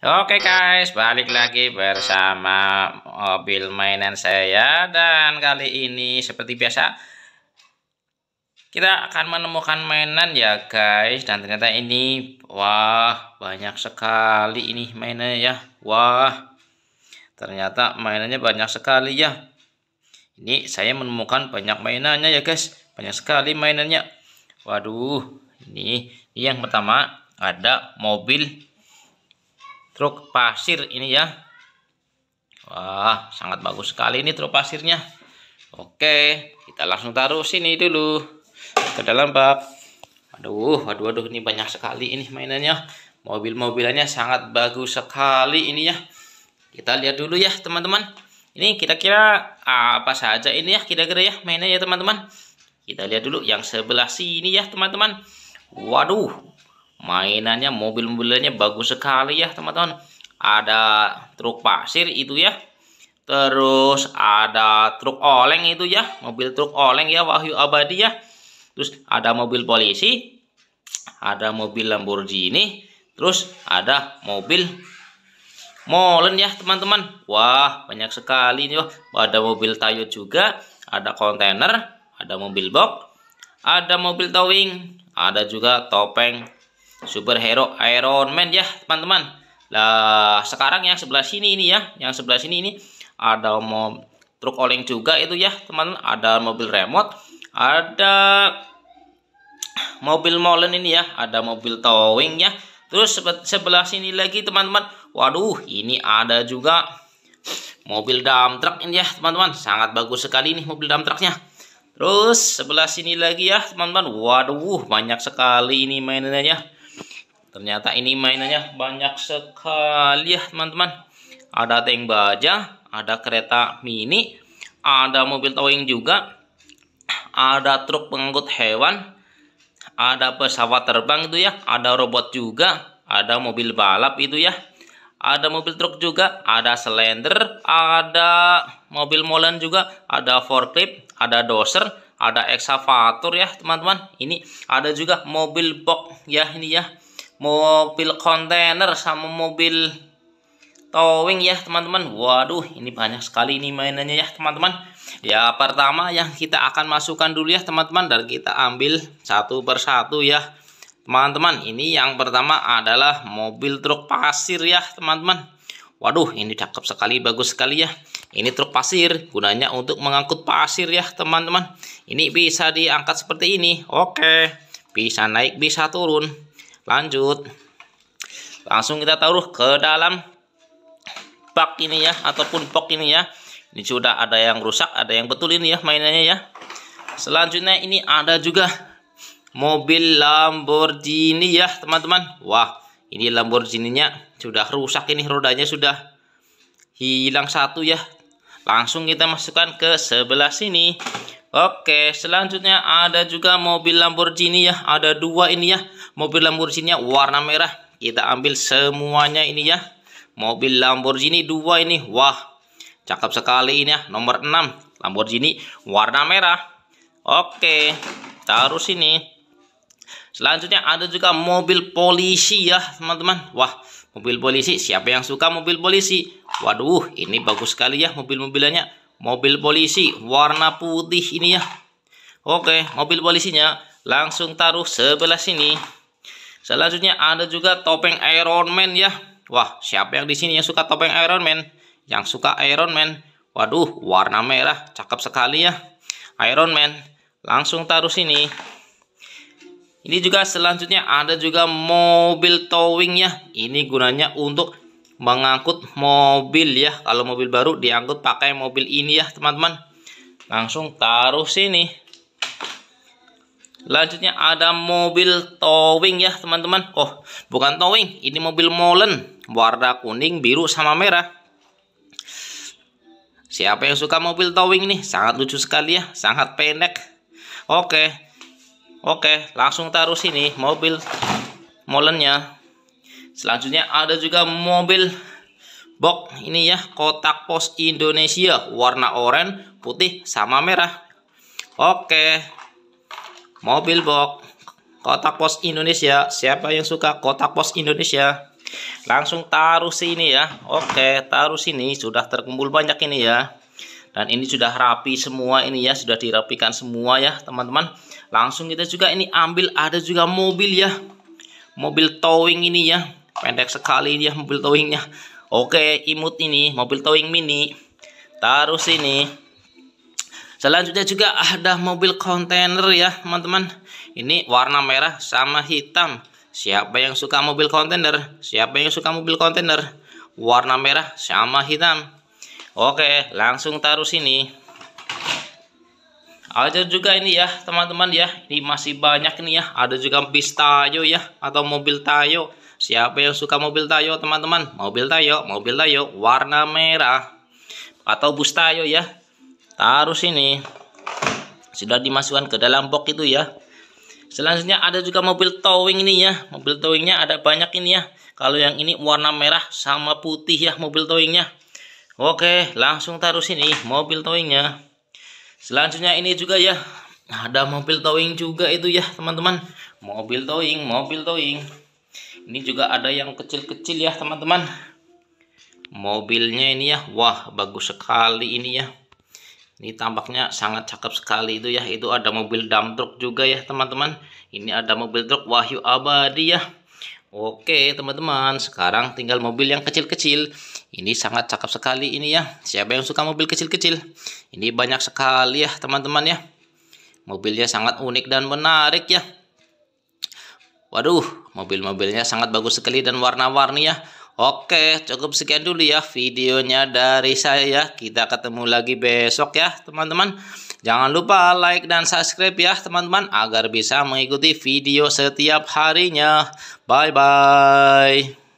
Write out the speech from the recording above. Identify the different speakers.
Speaker 1: Oke guys, balik lagi bersama mobil mainan saya dan kali ini seperti biasa kita akan menemukan mainan ya guys dan ternyata ini wah banyak sekali ini mainan ya. Wah. Ternyata mainannya banyak sekali ya. Ini saya menemukan banyak mainannya ya guys. Banyak sekali mainannya. Waduh, ini, ini yang pertama ada mobil truk pasir ini ya wah sangat bagus sekali ini truk pasirnya oke kita langsung taruh sini dulu ke dalam bak aduh aduh aduh ini banyak sekali ini mainannya mobil-mobilannya sangat bagus sekali ini ya kita lihat dulu ya teman-teman ini kira-kira apa saja ini ya kira-kira ya mainnya ya teman-teman kita lihat dulu yang sebelah sini ya teman-teman waduh mainannya mobil mobilnya bagus sekali ya teman-teman ada truk pasir itu ya terus ada truk oleng itu ya mobil truk oleng ya Wahyu Abadi ya terus ada mobil polisi ada mobil Lamborghini terus ada mobil molen ya teman-teman wah banyak sekali nih wah. Oh. ada mobil tayo juga ada kontainer ada mobil box ada mobil towing ada juga topeng superhero Iron Man ya teman-teman lah sekarang yang sebelah sini ini ya yang sebelah sini ini ada mau truk oleng juga itu ya teman-teman ada mobil remote ada mobil molen ini ya ada mobil towing ya terus sebelah sini lagi teman-teman waduh ini ada juga mobil dump truck ini ya teman-teman sangat bagus sekali nih mobil dump trucknya terus sebelah sini lagi ya teman-teman waduh banyak sekali ini mainannya ya. Ternyata ini mainannya banyak sekali ya teman-teman. Ada tank baja, ada kereta mini, ada mobil towing juga, ada truk pengangkut hewan, ada pesawat terbang itu ya, ada robot juga, ada mobil balap itu ya, ada mobil truk juga, ada slender, ada mobil molen juga, ada forklift, ada doser, ada eksavator ya teman-teman. Ini ada juga mobil box ya ini ya mobil kontainer sama mobil towing ya teman-teman waduh ini banyak sekali ini mainannya ya teman-teman ya pertama yang kita akan masukkan dulu ya teman-teman dan kita ambil satu persatu ya teman-teman ini yang pertama adalah mobil truk pasir ya teman-teman waduh ini cakep sekali bagus sekali ya ini truk pasir gunanya untuk mengangkut pasir ya teman-teman ini bisa diangkat seperti ini oke bisa naik bisa turun lanjut langsung kita taruh ke dalam pak ini ya ataupun pok ini ya ini sudah ada yang rusak ada yang betul ini ya mainannya ya selanjutnya ini ada juga mobil Lamborghini ya teman-teman wah ini Lamborghini-nya sudah rusak ini rodanya sudah hilang satu ya langsung kita masukkan ke sebelah sini oke selanjutnya ada juga mobil Lamborghini ya ada dua ini ya mobil Lamborghini warna merah kita ambil semuanya ini ya mobil Lamborghini dua ini wah cakep sekali ini ya nomor 6 Lamborghini warna merah oke taruh sini selanjutnya ada juga mobil polisi ya teman-teman wah mobil polisi siapa yang suka mobil polisi waduh ini bagus sekali ya mobil-mobilannya mobil polisi warna putih ini ya oke mobil polisinya langsung taruh sebelah sini Selanjutnya ada juga topeng Iron Man ya. Wah, siapa yang di sini yang suka topeng Iron Man? Yang suka Iron Man? Waduh, warna merah, cakep sekali ya. Iron Man. Langsung taruh sini. Ini juga selanjutnya ada juga mobil towing ya. Ini gunanya untuk mengangkut mobil ya. Kalau mobil baru diangkut pakai mobil ini ya, teman-teman. Langsung taruh sini. Lanjutnya ada mobil towing ya teman-teman. Oh, bukan towing, ini mobil molen. Warna kuning, biru, sama merah. Siapa yang suka mobil towing nih? Sangat lucu sekali ya, sangat pendek. Oke, oke, langsung taruh sini mobil molennya. Selanjutnya ada juga mobil box ini ya, kotak pos Indonesia. Warna oranye, putih, sama merah. Oke mobil box kotak pos Indonesia siapa yang suka kotak pos Indonesia langsung taruh sini ya oke taruh sini sudah terkumpul banyak ini ya dan ini sudah rapi semua ini ya sudah dirapikan semua ya teman-teman langsung kita juga ini ambil ada juga mobil ya mobil towing ini ya pendek sekali ya mobil towingnya oke imut ini mobil towing mini taruh sini Selanjutnya juga ada mobil kontainer ya teman-teman. Ini warna merah sama hitam. Siapa yang suka mobil kontainer? Siapa yang suka mobil kontainer? Warna merah sama hitam. Oke, langsung taruh sini. Ada juga ini ya teman-teman ya. Ini masih banyak nih ya. Ada juga bis tayo ya atau mobil tayo. Siapa yang suka mobil tayo teman-teman? Mobil tayo, mobil tayo warna merah atau bus tayo ya taruh sini sudah dimasukkan ke dalam box itu ya selanjutnya ada juga mobil towing ini ya mobil towingnya ada banyak ini ya kalau yang ini warna merah sama putih ya mobil towingnya oke langsung taruh sini mobil towingnya selanjutnya ini juga ya ada mobil towing juga itu ya teman-teman mobil towing mobil towing ini juga ada yang kecil-kecil ya teman-teman mobilnya ini ya wah bagus sekali ini ya ini tampaknya sangat cakep sekali itu ya. Itu ada mobil dump truck juga ya teman-teman. Ini ada mobil truk Wahyu Abadi ya. Oke teman-teman, sekarang tinggal mobil yang kecil-kecil. Ini sangat cakep sekali ini ya. Siapa yang suka mobil kecil-kecil? Ini banyak sekali ya teman-teman ya. Mobilnya sangat unik dan menarik ya. Waduh, mobil-mobilnya sangat bagus sekali dan warna-warni ya. Oke, cukup sekian dulu ya videonya dari saya ya. Kita ketemu lagi besok ya, teman-teman. Jangan lupa like dan subscribe ya, teman-teman, agar bisa mengikuti video setiap harinya. Bye-bye.